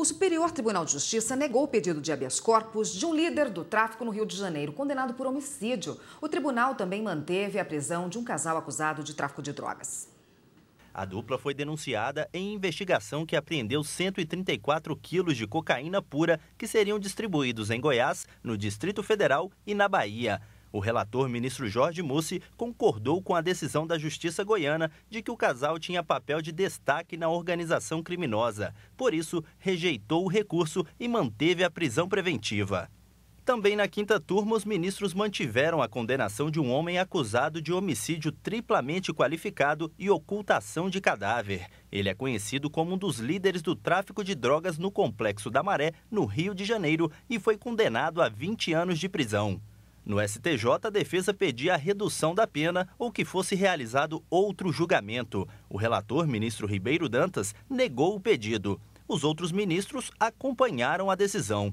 O Superior Tribunal de Justiça negou o pedido de habeas corpus de um líder do tráfico no Rio de Janeiro, condenado por homicídio. O tribunal também manteve a prisão de um casal acusado de tráfico de drogas. A dupla foi denunciada em investigação que apreendeu 134 quilos de cocaína pura que seriam distribuídos em Goiás, no Distrito Federal e na Bahia. O relator, ministro Jorge Mussi, concordou com a decisão da Justiça goiana de que o casal tinha papel de destaque na organização criminosa. Por isso, rejeitou o recurso e manteve a prisão preventiva. Também na quinta turma, os ministros mantiveram a condenação de um homem acusado de homicídio triplamente qualificado e ocultação de cadáver. Ele é conhecido como um dos líderes do tráfico de drogas no Complexo da Maré, no Rio de Janeiro, e foi condenado a 20 anos de prisão. No STJ, a defesa pedia a redução da pena ou que fosse realizado outro julgamento. O relator, ministro Ribeiro Dantas, negou o pedido. Os outros ministros acompanharam a decisão.